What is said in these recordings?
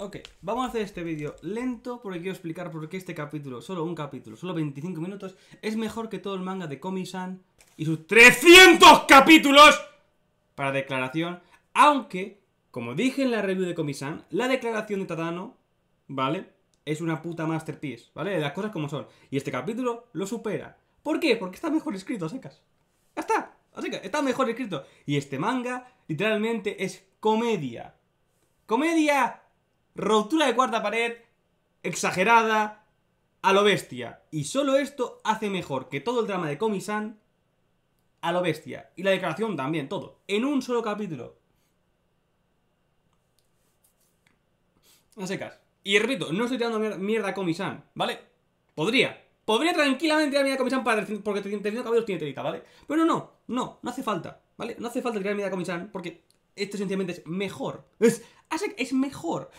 Ok, vamos a hacer este vídeo lento porque quiero explicar por qué este capítulo, solo un capítulo, solo 25 minutos, es mejor que todo el manga de Komi-san y sus 300 capítulos para declaración, aunque, como dije en la review de Komi-san, la declaración de Tadano, ¿vale? Es una puta masterpiece, ¿vale? De Las cosas como son. Y este capítulo lo supera. ¿Por qué? Porque está mejor escrito, a secas. Ya está, a secas, está mejor escrito. Y este manga, literalmente, es comedia. ¡Comedia! Ruptura de cuarta pared, exagerada, a lo bestia. Y solo esto hace mejor que todo el drama de Comisan a lo bestia. Y la declaración también, todo. En un solo capítulo. No secas. Y repito, no estoy tirando mierda a Comi-san, ¿vale? Podría. Podría tranquilamente tirar mierda a Comisan para porque Tercino cabellos tiene telita, ¿vale? Pero no, no, no hace falta, ¿vale? No hace falta tirar mierda a Comisan porque esto sencillamente es mejor. Es, es mejor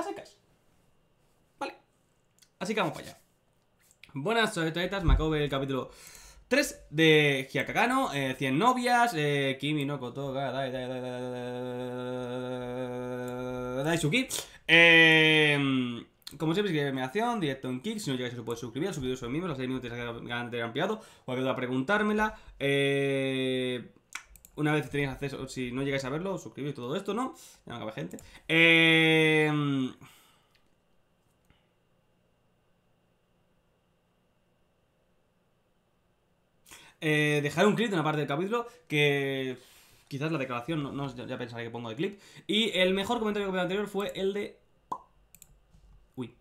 a secas. Vale. Así que vamos para allá. Buenas, soy Toetas, me acabo de ver el capítulo 3 de Hyakagano, eh, 100 novias, eh, Kimi no Koto, dai, dai, dai, dai, dai, Daisuki. Eh, como siempre, escribe mi acción, directo en Kick. Si no llegáis, os podéis suscribir. Los vídeos son mismos, los 6 minutos que han ampliado. O a preguntármela. Eh una vez tenéis acceso, si no llegáis a verlo, suscribíos todo esto, ¿no? Ya no acaba gente. Eh, eh... dejar un clip en la parte del capítulo que quizás la declaración, ya pensaré que pongo de clip. Y el mejor comentario que me anterior fue el de... Uy.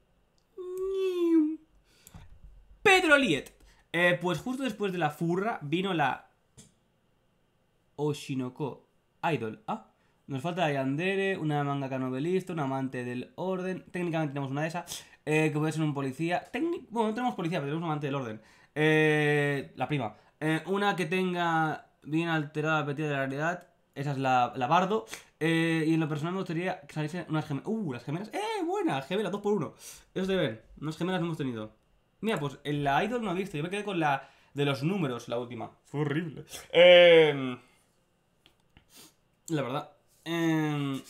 Pedro Liet. Eh, pues justo después de la furra vino la Oshinoko Idol. Ah, nos falta Yandere, una mangaka novelista, un amante del orden. Técnicamente tenemos una de esas. Eh, que puede ser un policía. Bueno, no tenemos policía, pero tenemos un amante del orden. Eh, la prima. Eh, una que tenga bien alterada la apetida de la realidad. Esa es la, bardo. Eh, y en lo personal me gustaría que saliesen unas gemelas. ¡Uh! Las gemelas. ¡Eh! Buena, gemela, 2x1. Eso de ver. Unas gemelas no hemos tenido. Mira, pues en la Idol no he visto. Yo me quedé con la de los números, la última. Fue horrible. Eh, la verdad. Em,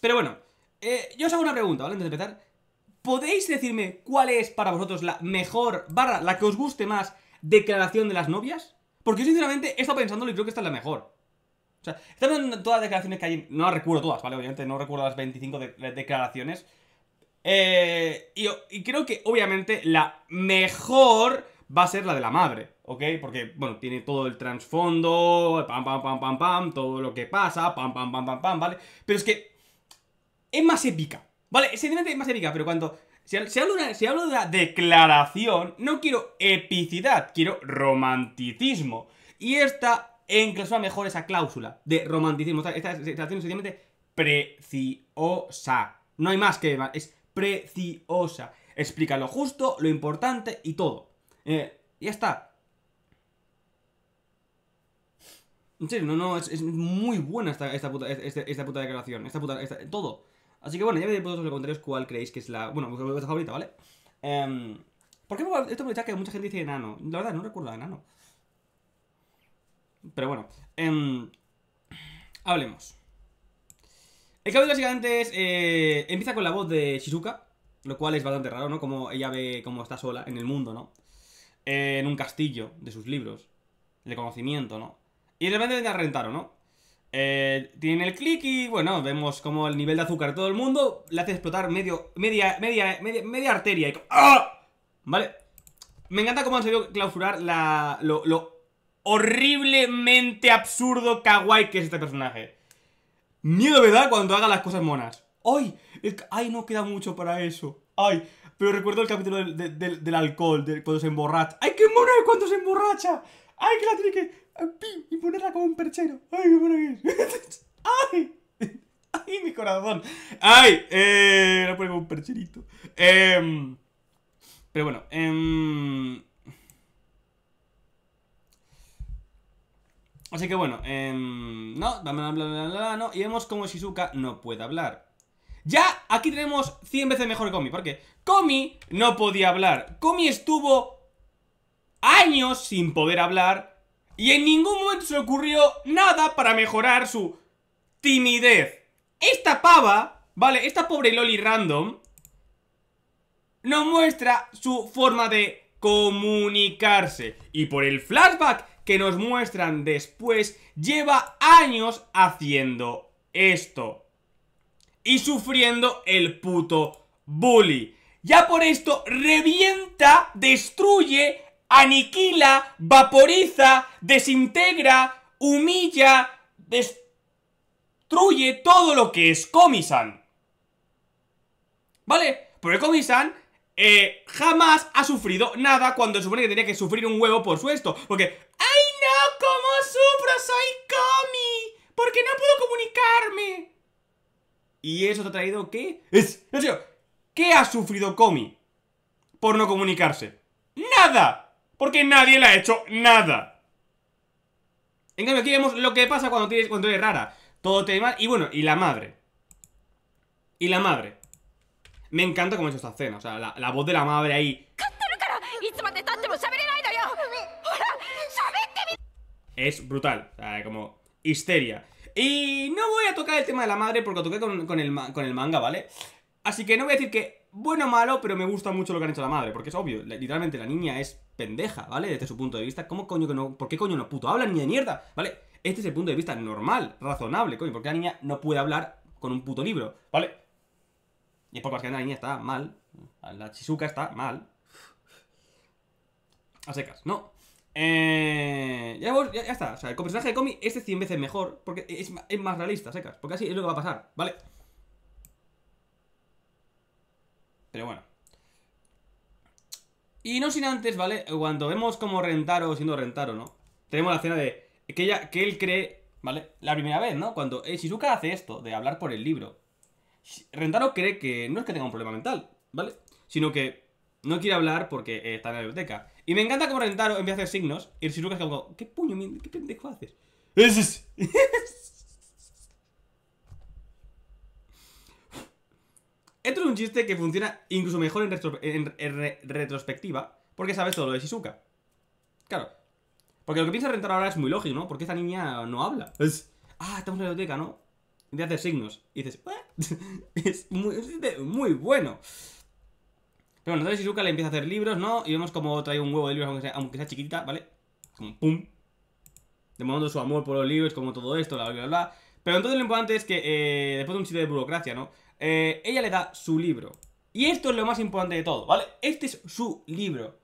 pero bueno, eh, yo os hago una pregunta, ¿vale? Antes de empezar. ¿Podéis decirme cuál es para vosotros la mejor, barra, la que os guste más, declaración de las novias? Porque yo sinceramente he estado pensándolo y creo que esta es la mejor. O sea, están todas las declaraciones que hay, no las recuerdo todas, ¿vale? Obviamente no recuerdo las 25 declaraciones. Eh, y, y creo que obviamente la mejor va a ser la de la madre. ¿ok? Porque, bueno, tiene todo el trasfondo, pam, pam, pam, pam, pam, todo lo que pasa, pam, pam, pam, pam, pam, ¿vale? Pero es que es más épica, ¿vale? Evidentemente es más épica, pero cuando se, habla, de una declaración, no quiero epicidad, quiero romanticismo. Y esta enclasura mejor esa cláusula de romanticismo. Esta, declaración es sencillamente preciosa. No hay más que... Es preciosa. Explica lo justo, lo importante y todo. Eh, ya está. En serio, no, no, es, muy buena esta, esta, puta, este, este, esta, puta declaración. Esta puta. todo. Así que bueno, ya me diréis vosotros en los comentarios cuál creéis que es la. Bueno, vuestra favorita, ¿vale? Em, ¿Por qué esto me que mucha gente dice enano? La verdad, no recuerdo enano. Pero bueno. Em, hablemos. El cabello básicamente es. Eh, empieza con la voz de Shizuka. Lo cual es bastante raro, ¿no? Como ella ve cómo está sola en el mundo, ¿no? Eh, en un castillo de sus libros. de conocimiento, ¿no? Y realmente repente a rentar, no? Eh, tiene el clic y bueno, vemos como el nivel de azúcar de todo el mundo le hace explotar medio, media, media, media, arteria ¡Ah! ¿Vale? Me encanta cómo han sabido clausurar la, lo, lo horriblemente absurdo kawaii que es este personaje. Miedo me da cuando haga las cosas monas. ¡Ay! ¡Ay, no queda mucho para eso! ¡Ay! Pero recuerdo el capítulo del, del, del alcohol, cuando se emborracha. ¡Ay, qué mono es cuando se emborracha! ¡Ay, que la tiene que... Y ponerla como un perchero. ¡Ay, qué bueno ¡Ay! mi corazón! ¡Ay! Eh, la como un percherito. Eh, pero bueno. Eh, así que bueno. Eh, no, dame no. Y vemos como Shizuka no puede hablar. Ya, aquí tenemos 100 veces mejor que Komi. Porque Komi no podía hablar. Komi estuvo años sin poder hablar y en ningún momento se ocurrió nada para mejorar su timidez. Esta pava, ¿vale? Esta pobre Loli random nos muestra su forma de comunicarse. Y por el flashback que nos muestran después, lleva años haciendo esto. Y sufriendo el puto bully. Ya por esto revienta, destruye aniquila, vaporiza, desintegra, humilla, destruye todo lo que es Komi-san. ¿Vale? Porque Komi-san eh, jamás ha sufrido nada cuando se supone que tenía que sufrir un huevo por su esto. Porque, ¡ay no! ¿Cómo sufro? ¡Soy Comi, Porque no puedo comunicarme. ¿Y eso te ha traído qué? Es, no sé, ¿qué ha sufrido Comi? por no comunicarse? ¡Nada! porque nadie le ha hecho nada. En cambio, aquí vemos lo que pasa cuando tienes cuando eres rara. Todo te mal. Y bueno, y la madre. Y la madre. Me encanta cómo he hecho esta escena. O sea, la, voz de la madre ahí. Es brutal. O sea, como histeria. Y no voy a tocar el tema de la madre porque toqué con el manga, ¿vale? Así que no voy a decir que bueno malo, pero me gusta mucho lo que han hecho la madre, porque es obvio, literalmente la niña es pendeja, ¿vale? Desde su punto de vista, ¿cómo coño que no? ¿Por qué coño no puto habla, niña de mierda? ¿Vale? Este es el punto de vista normal, razonable, coño, porque la niña no puede hablar con un puto libro, ¿vale? Y es porque la niña está mal, la chisuka está mal. A secas, ¿no? Eh, ya, está, o sea, el personaje de Komi este es 100 veces mejor, porque es, más realista, secas, porque así es lo que va a pasar, ¿vale? vale Pero bueno. Y no sin antes, ¿vale? Cuando vemos como Rentaro siendo Rentaro, ¿no? Tenemos la escena de que, ella, que él cree, ¿vale? La primera vez, ¿no? Cuando eh, Shizuka hace esto de hablar por el libro, Rentaro cree que no es que tenga un problema mental, ¿vale? Sino que no quiere hablar porque eh, está en la biblioteca. Y me encanta como Rentaro empieza a hacer signos y Shizuka es como, ¿qué puño, qué pendejo haces? ¡Es! Esto es un chiste que funciona incluso mejor en, retrospectiva, porque sabes todo lo de Shizuka. Claro. Porque lo que piensa Rentar ahora es muy lógico, ¿no? Porque esa niña no habla. Es, ah, estamos en la biblioteca, ¿no? De hacer hace signos. Y dices, es muy, muy bueno. Pero bueno, entonces Shizuka le empieza a hacer libros, ¿no? Y vemos como trae un huevo de libros, aunque sea, chiquita, ¿vale? Como pum. Demostrando su amor por los libros, como todo esto, bla, bla, bla. Pero entonces lo importante es que, eh, después de un chiste de burocracia, ¿no? Eh, ella le da su libro. Y esto es lo más importante de todo, ¿vale? Este es su libro.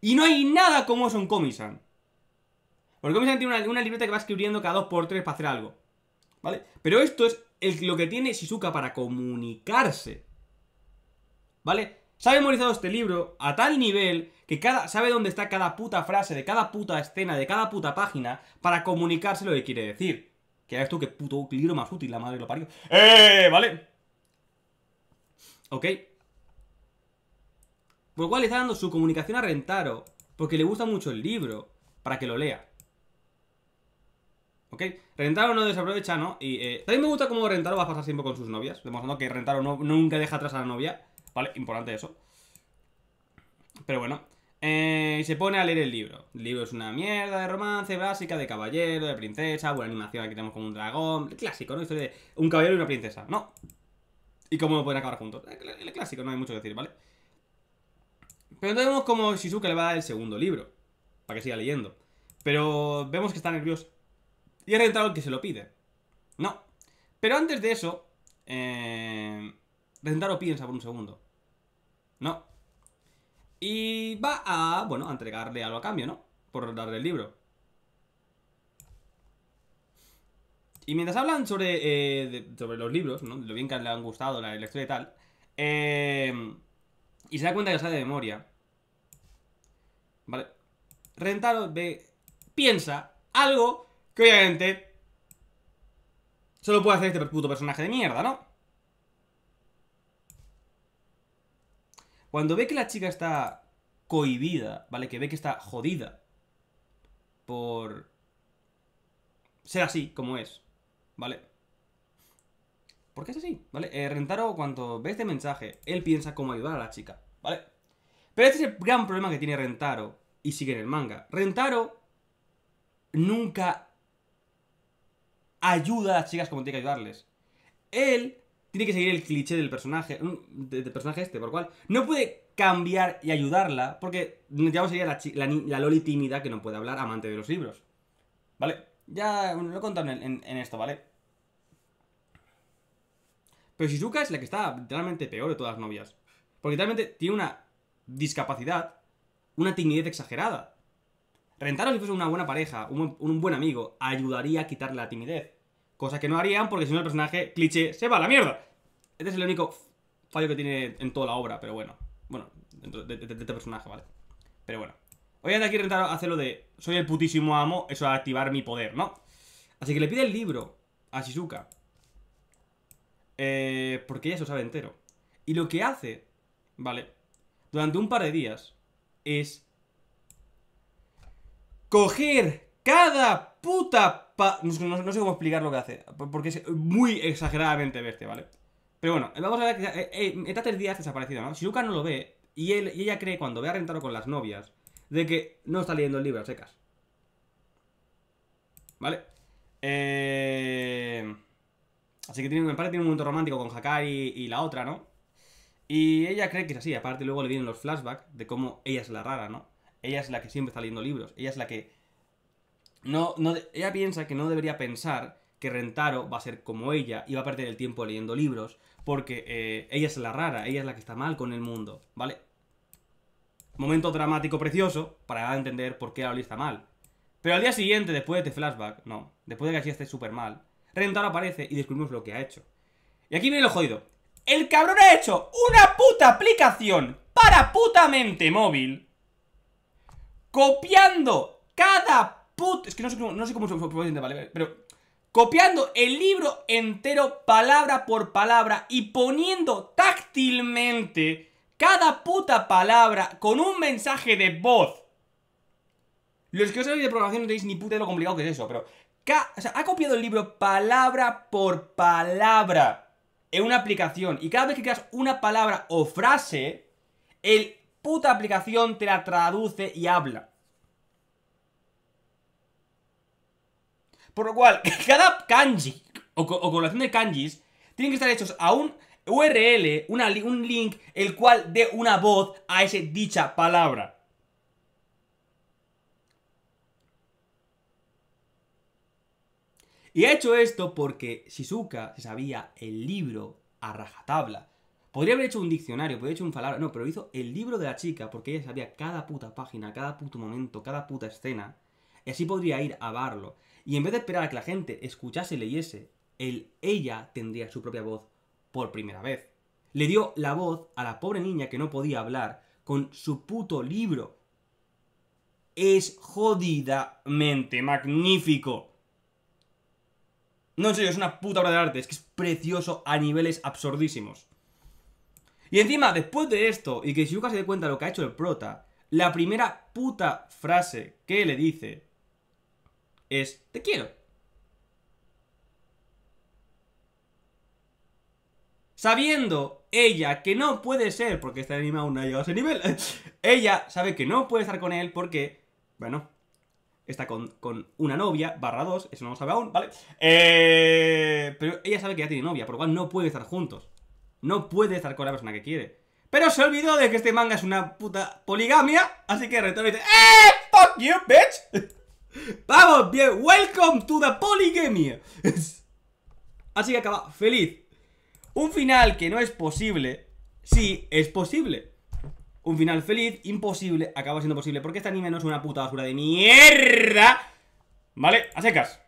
Y no hay nada como eso en Comisan. Porque Comisan tiene una, libreta que va escribiendo cada dos por tres para hacer algo. ¿Vale? Pero esto es lo que tiene Shizuka para comunicarse. ¿Vale? Se ha memorizado este libro a tal nivel que cada, sabe dónde está cada puta frase, de cada puta escena, de cada puta página, para comunicarse lo que quiere decir. Que ya esto que puto libro más útil, la madre lo parió. ¡Eh! ¿Vale? Ok. Por lo cual le está dando su comunicación a Rentaro. Porque le gusta mucho el libro. Para que lo lea. ¿Ok? Rentaro no desaprovecha, ¿no? Y eh, también me gusta cómo Rentaro va a pasar siempre con sus novias. Demostrando que Rentaro no, nunca deja atrás a la novia. ¿Vale? Importante eso. Pero bueno y eh, se pone a leer el libro. El libro es una mierda de romance básica, de caballero, de princesa, buena animación, aquí tenemos como un dragón, el clásico, ¿no? Historia de un caballero y una princesa, ¿no? ¿Y cómo lo pueden acabar juntos? El clásico, no hay mucho que decir, ¿vale? Pero entonces vemos como Shizuka le va a dar el segundo libro, para que siga leyendo. Pero vemos que está nervioso. Y es Rentaro el que se lo pide. No. Pero antes de eso, eh, Rentaro piensa por un segundo. No, y va a, bueno, a entregarle algo a cambio, ¿no? Por darle el libro. Y mientras hablan sobre, eh, sobre los libros, ¿no? Lo bien que le han gustado, la, lectura y tal. Eh, y se da cuenta que sabe de memoria. Vale. Rentaro piensa algo que obviamente solo puede hacer este puto personaje de mierda, ¿no? Cuando ve que la chica está cohibida, ¿vale? Que ve que está jodida por ser así como es, ¿vale? Porque es así, ¿vale? Eh, Rentaro, cuando ve este mensaje, él piensa cómo ayudar a la chica, ¿vale? Pero este es el gran problema que tiene Rentaro y sigue en el manga. Rentaro nunca ayuda a las chicas como tiene que ayudarles. Él tiene que seguir el cliché del personaje, mm, del personaje este, por lo cual no puede cambiar y ayudarla, porque ya sería la, la, la, Loli tímida que no puede hablar, amante de los libros. ¿Vale? Ya lo he contado en, esto, ¿vale? Pero Shizuka es la que está realmente peor de todas las novias. Porque realmente tiene una discapacidad, una timidez exagerada. los si fuese una buena pareja, un, un buen amigo, ayudaría a quitarle la timidez. Cosa que no harían porque si no el personaje cliché se va a la mierda. Este es el único fallo que tiene en toda la obra, pero bueno. Bueno, dentro de, este personaje, ¿vale? Pero bueno. Hoy a de aquí intentar hacerlo de soy el putísimo amo, eso a activar mi poder, ¿no? Así que le pide el libro a Shizuka. Eh, porque ella se lo sabe entero. Y lo que hace, ¿vale? Durante un par de días es coger cada puta no, sé cómo explicar lo que hace, porque es muy exageradamente bestia, ¿vale? Pero bueno, eh, vamos a ver que eh, eh, tres días desaparecido, ¿no? Si Luca no lo ve y, él, ella cree cuando ve a Rentaro con las novias de que no está leyendo el libro secas. ¿Vale? Eh... Así que tiene, me parece tiene un momento romántico con Hakai y, y la otra, ¿no? Y ella cree que es así, aparte luego le vienen los flashbacks de cómo ella es la rara, ¿no? Ella es la que siempre está leyendo libros, ella es la que no, no, ella piensa que no debería pensar que Rentaro va a ser como ella y va a perder el tiempo leyendo libros porque eh, ella es la rara, ella es la que está mal con el mundo, ¿vale? Momento dramático precioso para entender por qué Aoli está mal. Pero al día siguiente, después de este flashback, no, después de que así esté súper mal, Rentaro aparece y descubrimos lo que ha hecho. Y aquí viene lo jodido. El cabrón ha hecho una puta aplicación para putamente móvil copiando cada es que no sé, no sé cómo se pronuncia, ¿vale? Pero copiando el libro entero palabra por palabra y poniendo táctilmente cada puta palabra con un mensaje de voz. Los que os habéis de programación no tenéis ni puta de lo complicado que es eso, pero... ha copiado el libro palabra por palabra en una aplicación y cada vez que creas una palabra o frase, el puta aplicación te la traduce y habla. Por lo cual, cada kanji o, o de kanjis tienen que estar hechos a un URL, un link, el cual dé una voz a esa dicha palabra. Y ha hecho esto porque Shizuka sabía el libro a rajatabla. Podría haber hecho un diccionario, podría haber hecho un falar, no, pero hizo el libro de la chica porque ella sabía cada puta página, cada puto momento, cada puta escena. Y así podría ir a verlo. Y en vez de esperar a que la gente escuchase y leyese, él, ella tendría su propia voz por primera vez. Le dio la voz a la pobre niña que no podía hablar con su puto libro. Es jodidamente magnífico. No, sé, es una puta obra de arte. Es que es precioso a niveles absurdísimos. Y encima, después de esto, y que Shuka se dé cuenta de lo que ha hecho el prota, la primera puta frase que le dice es te quiero. Sabiendo ella que no puede ser, porque está anime aún no ha llegado a ese nivel, ella sabe que no puede estar con él porque, bueno, está con, una novia, barra dos, eso no lo sabe aún, ¿vale? Eh, pero ella sabe que ya tiene novia, por lo cual no puede estar juntos. No puede estar con la persona que quiere. Pero se olvidó de que este manga es una puta poligamia, así que retorna y dice, ¡Eh! ¡Fuck you, bitch! Vamos, bien, welcome to the polygamia. Así que acaba feliz. Un final que no es posible, sí es posible. Un final feliz, imposible, acaba siendo posible. Porque este anime no es una puta basura de mierda. ¿Vale? A secas.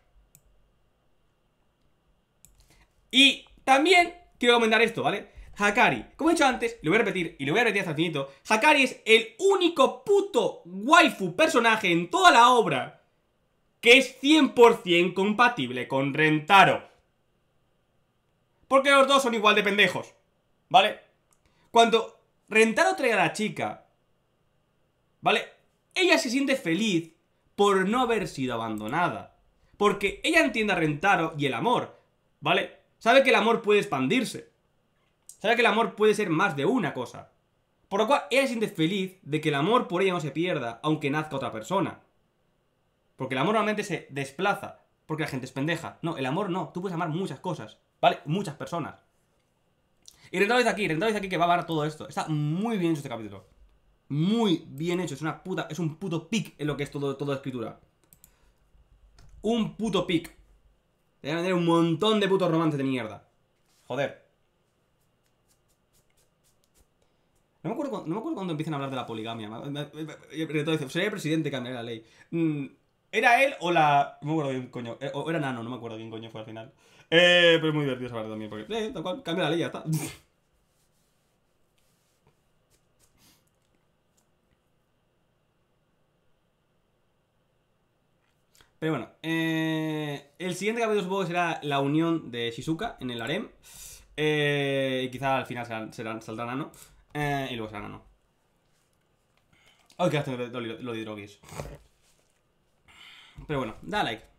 Y también quiero comentar esto, ¿vale? Hakari, como he dicho antes, lo voy a repetir y lo voy a repetir hasta el finito Hakari es el único puto waifu personaje en toda la obra que es 100% compatible con Rentaro. Porque los dos son igual de pendejos, ¿vale? Cuando Rentaro trae a la chica, ¿vale? Ella se siente feliz por no haber sido abandonada. Porque ella entiende a Rentaro y el amor, ¿vale? Sabe que el amor puede expandirse. Sabe que el amor puede ser más de una cosa. Por lo cual ella se siente feliz de que el amor por ella no se pierda, aunque nazca otra persona. Porque el amor normalmente se desplaza porque la gente es pendeja. No, el amor no. Tú puedes amar muchas cosas, ¿vale? Muchas personas. Y rentabilidad aquí, rentabilidad aquí que va a dar todo esto. Está muy bien hecho este capítulo. Muy bien hecho. Es una es un puto pic en lo que es todo, toda escritura. Un puto pic. Te van a tener un montón de putos romances de mierda. Joder. No me acuerdo, cuando empiezan a hablar de la poligamia. Sería el presidente Cambiaría la ley. Mmm era él o la. No me acuerdo bien, coño. Eh, o era Nano, no me acuerdo quién coño fue al final. Eh, pero es muy divertido parte también, porque. Eh, tal cual, cambia la ley, ya está. Pero bueno, eh, el siguiente capítulo supongo que será la unión de Shizuka en el harem. Eh, y quizá al final saldrá Nano. Eh, y luego será Nano. Ay, oh, que lo, lo, lo de droguis. Pero bueno, dale like.